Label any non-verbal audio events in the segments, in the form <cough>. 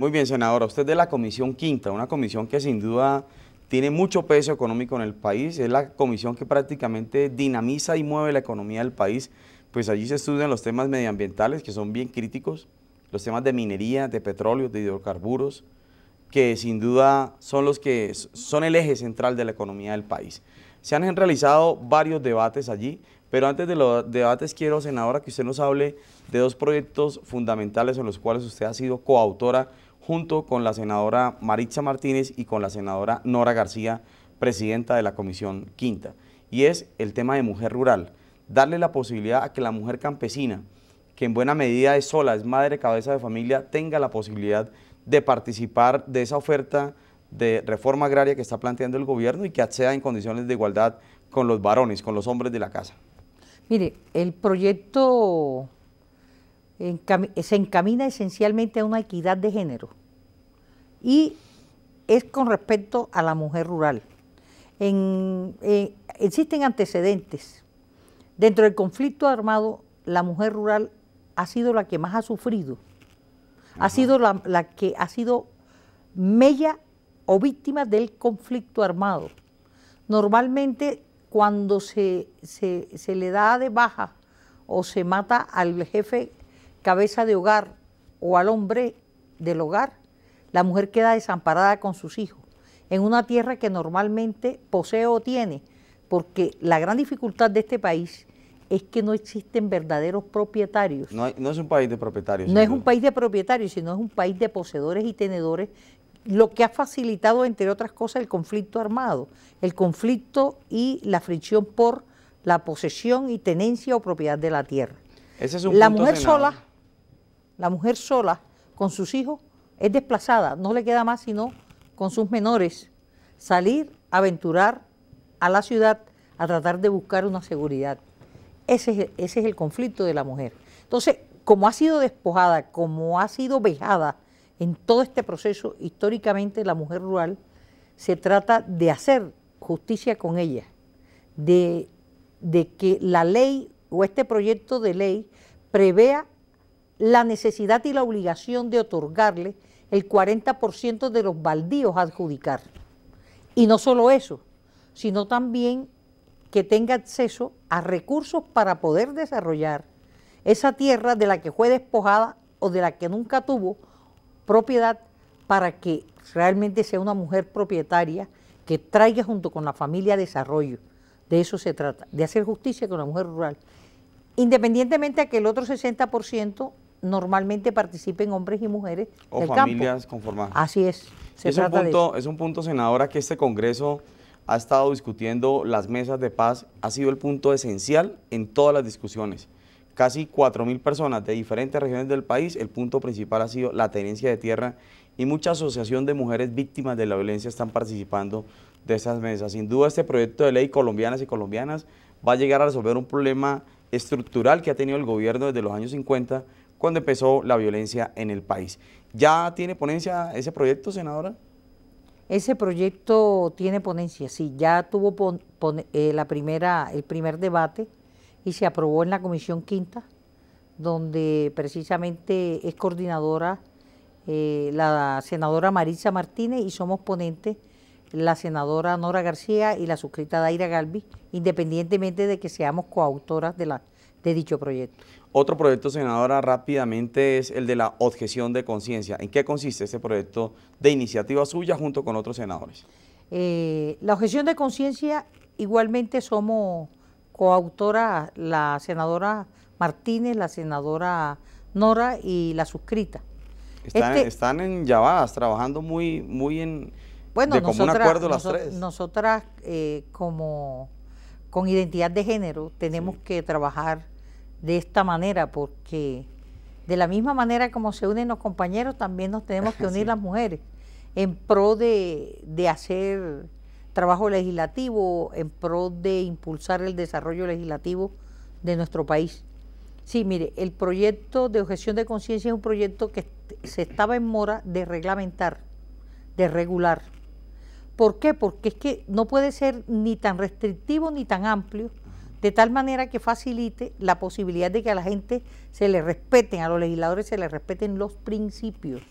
Muy bien, senadora, usted de la Comisión Quinta, una comisión que sin duda tiene mucho peso económico en el país, es la comisión que prácticamente dinamiza y mueve la economía del país, pues allí se estudian los temas medioambientales que son bien críticos, los temas de minería, de petróleo, de hidrocarburos, que sin duda son los que son el eje central de la economía del país. Se han realizado varios debates allí, pero antes de los debates quiero, senadora, que usted nos hable de dos proyectos fundamentales en los cuales usted ha sido coautora junto con la senadora Maritza Martínez y con la senadora Nora García, presidenta de la Comisión Quinta, y es el tema de mujer rural, darle la posibilidad a que la mujer campesina, que en buena medida es sola, es madre, cabeza de familia, tenga la posibilidad de participar de esa oferta de reforma agraria que está planteando el gobierno y que acceda en condiciones de igualdad con los varones, con los hombres de la casa. Mire, el proyecto se encamina esencialmente a una equidad de género y es con respecto a la mujer rural. Eh, existen antecedentes. Dentro del conflicto armado, la mujer rural ha sido la que más ha sufrido, ha sido la, que ha sido mella o víctima del conflicto armado. Normalmente cuando se le da de baja o se mata al jefe cabeza de hogar o al hombre del hogar, la mujer queda desamparada con sus hijos, en una tierra que normalmente posee o tiene, porque la gran dificultad de este país es que no existen verdaderos propietarios. No, es un país de propietarios. No es un país de propietarios, sino es un país de poseedores y tenedores, lo que ha facilitado, entre otras cosas, el conflicto armado, el conflicto y la fricción por la posesión y tenencia o propiedad de la tierra. es la mujer sola, la mujer sola, con sus hijos, es desplazada, no le queda más sino con sus menores salir, aventurar a la ciudad a tratar de buscar una seguridad. Ese es, el conflicto de la mujer. Entonces, como ha sido despojada, como ha sido vejada en todo este proceso, históricamente la mujer rural se trata de hacer justicia con ella, de que la ley o este proyecto de ley prevea la necesidad y la obligación de otorgarle el 40% de los baldíos a adjudicar. Y no solo eso, sino también que tenga acceso a recursos para poder desarrollar esa tierra de la que fue despojada o de la que nunca tuvo propiedad para que realmente sea una mujer propietaria que traiga junto con la familia desarrollo. De eso se trata, de hacer justicia con la mujer rural. Independientemente a que el otro 60% normalmente participen hombres y mujeres o familias conformadas. Así es. es, un punto, es un punto, senadora, que este Congreso ha estado discutiendo las mesas de paz, ha sido el punto esencial en todas las discusiones. Casi 4.000 personas de diferentes regiones del país, el punto principal ha sido la tenencia de tierra y mucha asociación de mujeres víctimas de la violencia están participando de esas mesas. Sin duda este proyecto de ley colombianas y colombianas va a llegar a resolver un problema estructural que ha tenido el gobierno desde los años 50 cuando empezó la violencia en el país. ¿Ya tiene ponencia ese proyecto, senadora? Ese proyecto tiene ponencia, sí, ya tuvo eh, la primera, el primer debate y se aprobó en la Comisión Quinta, donde precisamente es coordinadora eh, la senadora Marisa Martínez y somos ponentes la senadora Nora García y la suscrita Daira Galvi, independientemente de que seamos coautoras de dicho proyecto. Otro proyecto, senadora, rápidamente es el de la objeción de conciencia. ¿En qué consiste este proyecto de iniciativa suya junto con otros senadores? Eh, la objeción de conciencia, igualmente somos coautora la senadora Martínez, la senadora Nora y la suscrita. Están, este en Yavadas, trabajando muy, muy en bueno, nosotras, acuerdo las tres. Nosotras eh, como con identidad de género tenemos que trabajar de esta manera, porque de la misma manera como se unen los compañeros, también nos tenemos que <laughs> unir las mujeres en pro de, de, hacer trabajo legislativo, en pro de impulsar el desarrollo legislativo de nuestro país. Sí, mire, el proyecto de objeción de conciencia es un proyecto que se estaba en mora de reglamentar, de regular. ¿Por qué? Porque es que no puede ser ni tan restrictivo ni tan amplio de tal manera que facilite la posibilidad de que a la gente se le respeten, a los legisladores se le respeten los principios,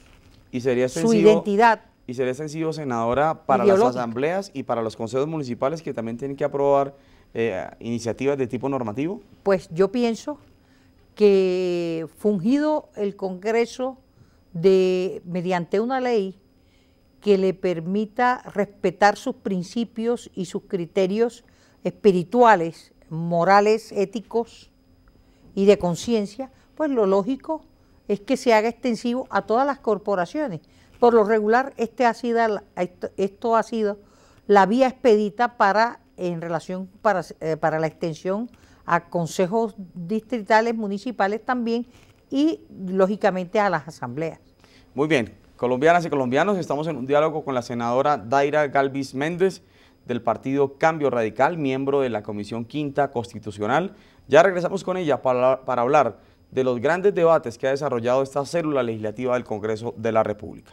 y sería su identidad. Y sería sencillo, senadora, para las asambleas y para los consejos municipales que también tienen que aprobar eh, iniciativas de tipo normativo. Pues yo pienso que fungido el Congreso de mediante una ley que le permita respetar sus principios y sus criterios espirituales morales, éticos y de conciencia, pues lo lógico es que se haga extensivo a todas las corporaciones. Por lo regular, este ha sido, esto, ha sido la vía expedita para, en relación para, eh, para la extensión a consejos distritales, municipales también y lógicamente a las asambleas. Muy bien, colombianas y colombianos, estamos en un diálogo con la senadora Daira Galvis Méndez del partido Cambio Radical, miembro de la Comisión Quinta Constitucional. Ya regresamos con ella para, hablar de los grandes debates que ha desarrollado esta célula legislativa del Congreso de la República.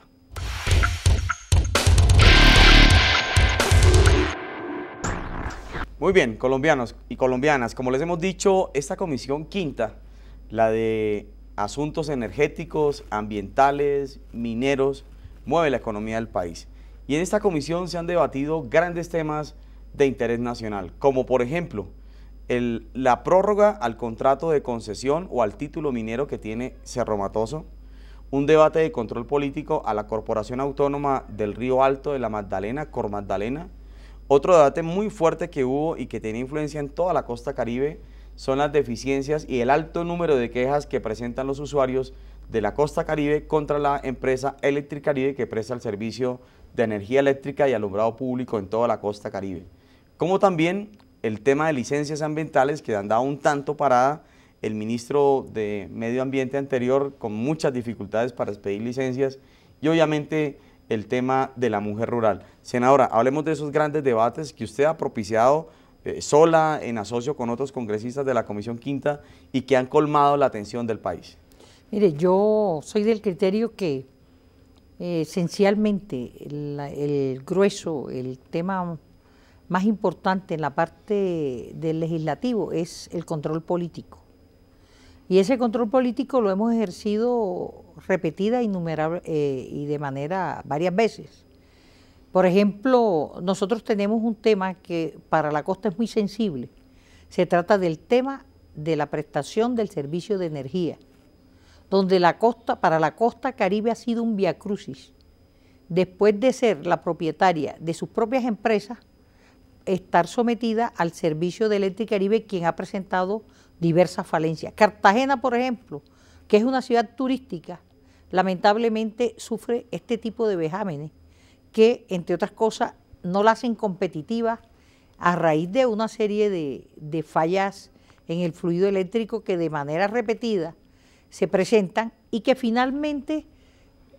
Muy bien, colombianos y colombianas, como les hemos dicho, esta comisión quinta, la de asuntos energéticos, ambientales, mineros, mueve la economía del país y en esta comisión se han debatido grandes temas de interés nacional, como por ejemplo la prórroga al contrato de concesión o al título minero que tiene Cerro Matoso, un debate de control político a la Corporación Autónoma del Río Alto de la Magdalena, Cor Magdalena. Otro debate muy fuerte que hubo y que tiene influencia en toda la costa caribe son las deficiencias y el alto número de quejas que presentan los usuarios de la costa caribe contra la empresa Caribe que presta el servicio de energía eléctrica y alumbrado público en toda la costa caribe. Como también el tema de licencias ambientales que han dado un tanto parada el ministro de Medio Ambiente anterior con muchas dificultades para expedir licencias y obviamente el tema de la mujer rural. Senadora, hablemos de esos grandes debates que usted ha propiciado eh, sola en asocio con otros congresistas de la Comisión Quinta y que han colmado la atención del país. Mire, yo soy del criterio que eh, esencialmente el, grueso, el tema más importante en la parte del legislativo es el control político. Y ese control político lo hemos ejercido repetida innumerable, eh, y de manera varias veces. Por ejemplo, nosotros tenemos un tema que para la costa es muy sensible. Se trata del tema de la prestación del servicio de energía donde la costa, para la costa caribe ha sido un viacrucis. Después de ser la propietaria de sus propias empresas, estar sometida al servicio de Eléctrica Caribe, quien ha presentado diversas falencias. Cartagena, por ejemplo, que es una ciudad turística, lamentablemente sufre este tipo de vejámenes que, entre otras cosas, no la hacen competitiva a raíz de una serie de, de fallas en el fluido eléctrico que de manera repetida se presentan y que finalmente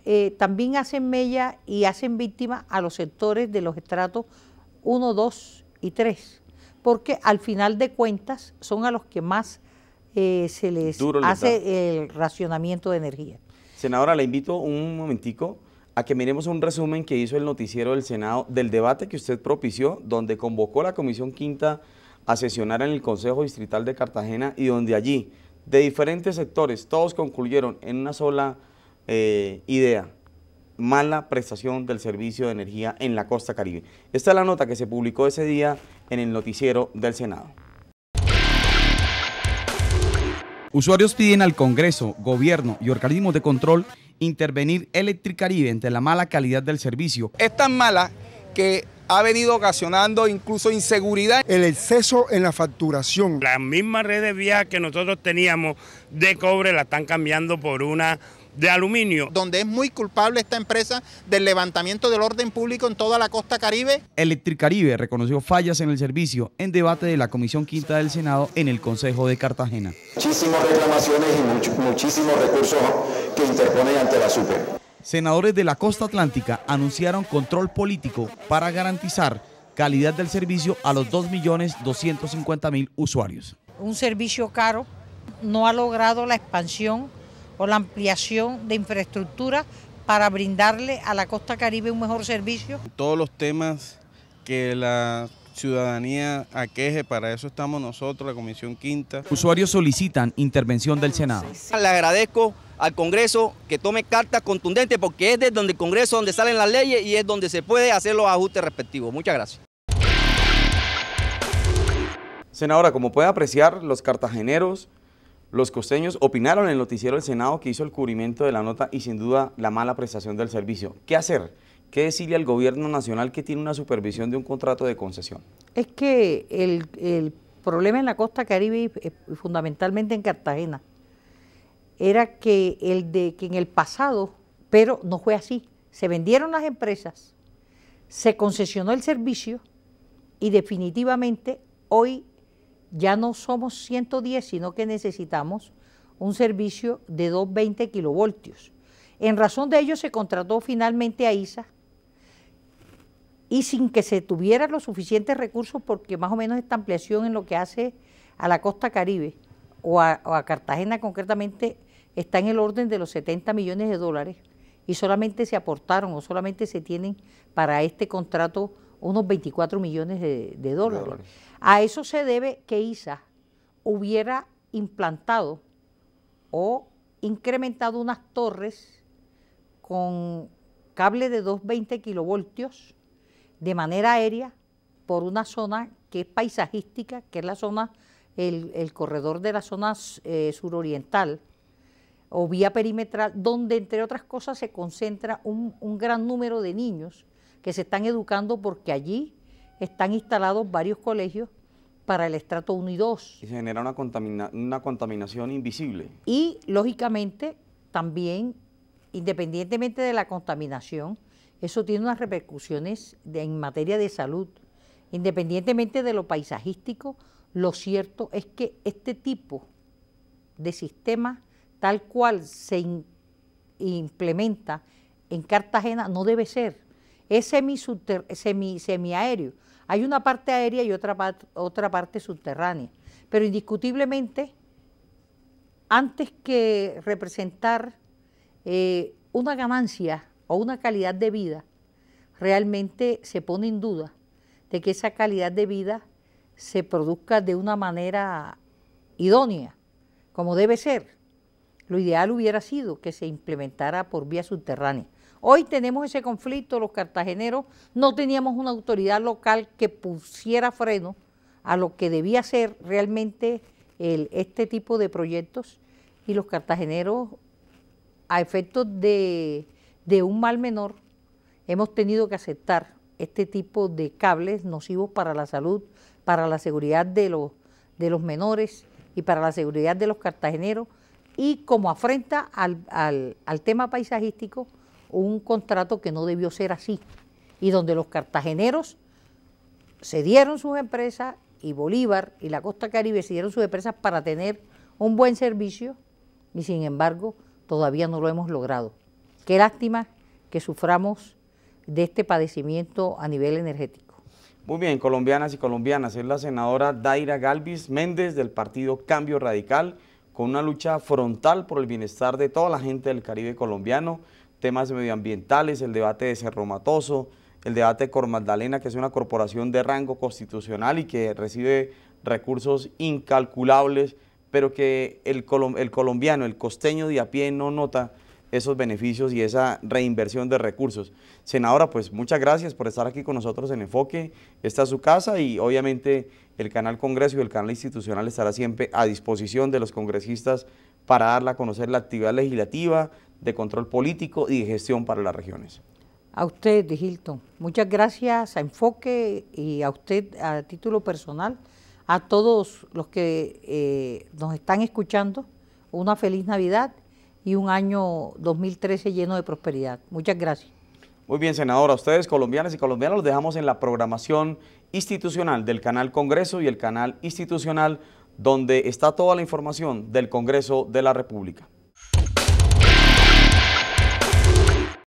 eh, también hacen mella y hacen víctima a los sectores de los estratos 1, 2 y 3, porque al final de cuentas son a los que más eh, se les hace el racionamiento de energía. Senadora, le invito un momentico a que miremos un resumen que hizo el noticiero del Senado del debate que usted propició, donde convocó la Comisión Quinta a sesionar en el Consejo Distrital de Cartagena y donde allí de diferentes sectores, todos concluyeron en una sola eh, idea, mala prestación del servicio de energía en la costa caribe. Esta es la nota que se publicó ese día en el noticiero del Senado. Usuarios piden al Congreso, gobierno y organismos de control intervenir Electricaribe ante la mala calidad del servicio. Es tan mala que ha venido ocasionando incluso inseguridad. El exceso en la facturación. Las mismas redes vías que nosotros teníamos de cobre la están cambiando por una de aluminio. Donde es muy culpable esta empresa del levantamiento del orden público en toda la costa caribe. Electricaribe reconoció fallas en el servicio en debate de la Comisión Quinta del Senado en el Consejo de Cartagena. Muchísimas reclamaciones y muchísimos recursos que interponen ante la SUPE senadores de la costa atlántica anunciaron control político para garantizar calidad del servicio a los 2.250.000 usuarios. Un servicio caro no ha logrado la expansión o la ampliación de infraestructura para brindarle a la costa caribe un mejor servicio. Todos los temas que la ciudadanía aqueje, para eso estamos nosotros, la Comisión Quinta. Usuarios solicitan intervención del Senado. Le agradezco al Congreso que tome cartas contundentes porque es desde donde el Congreso donde salen las leyes y es donde se puede hacer los ajustes respectivos. Muchas gracias. Senadora, como puede apreciar, los cartageneros, los costeños opinaron en el noticiero del Senado que hizo el cubrimiento de la nota y sin duda la mala prestación del servicio. ¿Qué hacer? ¿Qué decirle al gobierno nacional que tiene una supervisión de un contrato de concesión? Es que el, problema en la costa caribe y eh, fundamentalmente en Cartagena era que, el de, que en el pasado, pero no fue así, se vendieron las empresas, se concesionó el servicio y definitivamente hoy ya no somos 110, sino que necesitamos un servicio de 220 kilovoltios. En razón de ello se contrató finalmente a ISA y sin que se tuvieran los suficientes recursos, porque más o menos esta ampliación en lo que hace a la costa caribe o a Cartagena concretamente está en el orden de los 70 millones de dólares y solamente se aportaron o solamente se tienen para este contrato unos 24 millones de, dólares. A eso se debe que ISA hubiera implantado o incrementado unas torres con cable de 220 kilovoltios de manera aérea por una zona que es paisajística, que es la zona, el, corredor de la zona eh, suroriental, o vía perimetral, donde entre otras cosas se concentra un, gran número de niños que se están educando porque allí están instalados varios colegios para el estrato 1 y 2. Y se genera una, contaminación invisible. Y lógicamente también, independientemente de la contaminación, eso tiene unas repercusiones en materia de salud. Independientemente de lo paisajístico, lo cierto es que este tipo de sistema tal cual se implementa en Cartagena no debe ser. Es semi, semiaéreo. Hay una parte aérea y otra, otra parte subterránea. Pero indiscutiblemente, antes que representar eh, una ganancia o una calidad de vida, realmente se pone en duda de que esa calidad de vida se produzca de una manera idónea, como debe ser. Lo ideal hubiera sido que se implementara por vía subterránea. Hoy tenemos ese conflicto, los cartageneros no teníamos una autoridad local que pusiera freno a lo que debía ser realmente este tipo de proyectos y los cartageneros a efectos de, un mal menor hemos tenido que aceptar este tipo de cables nocivos para la salud, para la seguridad de los menores y para la seguridad de los cartageneros y como afrenta al, tema paisajístico un contrato que no debió ser así y donde los cartageneros cedieron sus empresas y Bolívar y la costa caribe cedieron sus empresas para tener un buen servicio y sin embargo todavía no lo hemos logrado. Qué lástima que suframos de este padecimiento a nivel energético. Muy bien, colombianas y colombianas, es la senadora Daira Galvis Méndez del partido Cambio Radical con una lucha frontal por el bienestar de toda la gente del Caribe colombiano, temas medioambientales, el debate de Cerro Matoso, el debate con Magdalena, que es una corporación de rango constitucional y que recibe recursos incalculables, pero que el, el colombiano, el costeño de a pie no nota esos beneficios y esa reinversión de recursos. Senadora, pues muchas gracias por estar aquí con nosotros en Enfoque. Esta es su casa y obviamente el canal Congreso y el canal institucional estará siempre a disposición de los congresistas para darle a conocer la actividad legislativa, de control político y de gestión para las regiones. A usted, de Hilton, muchas gracias a Enfoque y a usted a título personal, a todos los que eh, nos están escuchando, una feliz Navidad y un año 2013 lleno de prosperidad. Muchas gracias. Muy bien, senadora, ustedes colombianas y colombianos los dejamos en la programación institucional del canal Congreso y el canal institucional donde está toda la información del Congreso de la República.